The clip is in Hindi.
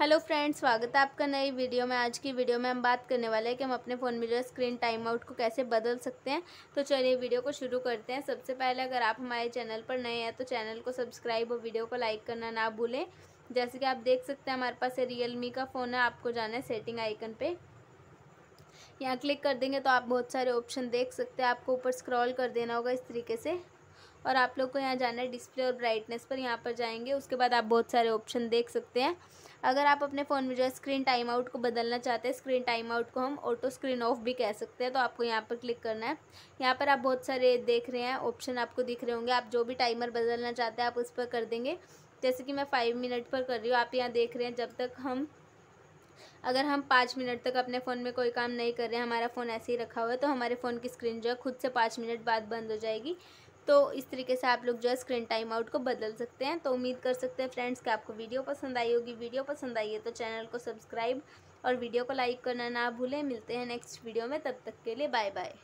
हेलो फ्रेंड्स स्वागत है आपका नई वीडियो में आज की वीडियो में हम बात करने वाले हैं कि हम अपने फ़ोन में जो स्क्रीन टाइम आउट को कैसे बदल सकते हैं तो चलिए वीडियो को शुरू करते हैं सबसे पहले अगर आप हमारे चैनल पर नए हैं तो चैनल को सब्सक्राइब और वीडियो को लाइक करना ना भूलें जैसे कि आप देख सकते हैं हमारे पास रियल मी का फ़ोन है आपको जाना है सेटिंग आइकन पर यहाँ क्लिक कर देंगे तो आप बहुत सारे ऑप्शन देख सकते हैं आपको ऊपर स्क्रॉल कर देना होगा इस तरीके से और आप लोग को यहाँ जाना है डिस्प्ले और ब्राइटनेस पर यहाँ पर जाएंगे उसके बाद आप बहुत सारे ऑप्शन देख सकते हैं अगर आप अपने फ़ोन में जो है स्क्रीन टाइम आउट को बदलना चाहते हैं स्क्रीन टाइम आउट को हम ऑटो स्क्रीन ऑफ भी कह सकते हैं तो आपको यहाँ पर क्लिक करना है यहाँ पर आप बहुत सारे देख रहे हैं ऑप्शन आपको दिख रहे होंगे आप जो भी टाइमर बदलना चाहते हैं आप उस पर कर देंगे जैसे कि मैं फाइव मिनट पर कर रही हूँ आप यहाँ देख रहे हैं जब तक हम अगर हम पाँच मिनट तक अपने फ़ोन में कोई काम नहीं कर रहे हैं हमारा फ़ोन ऐसे ही रखा हुआ है तो हमारे फ़ोन की स्क्रीन जो है खुद से पाँच मिनट बाद बंद हो जाएगी तो इस तरीके से आप लोग जो है स्क्रीन टाइम आउट को बदल सकते हैं तो उम्मीद कर सकते हैं फ्रेंड्स कि आपको वीडियो पसंद आई होगी वीडियो पसंद आई है तो चैनल को सब्सक्राइब और वीडियो को लाइक करना ना भूलें मिलते हैं नेक्स्ट वीडियो में तब तक के लिए बाय बाय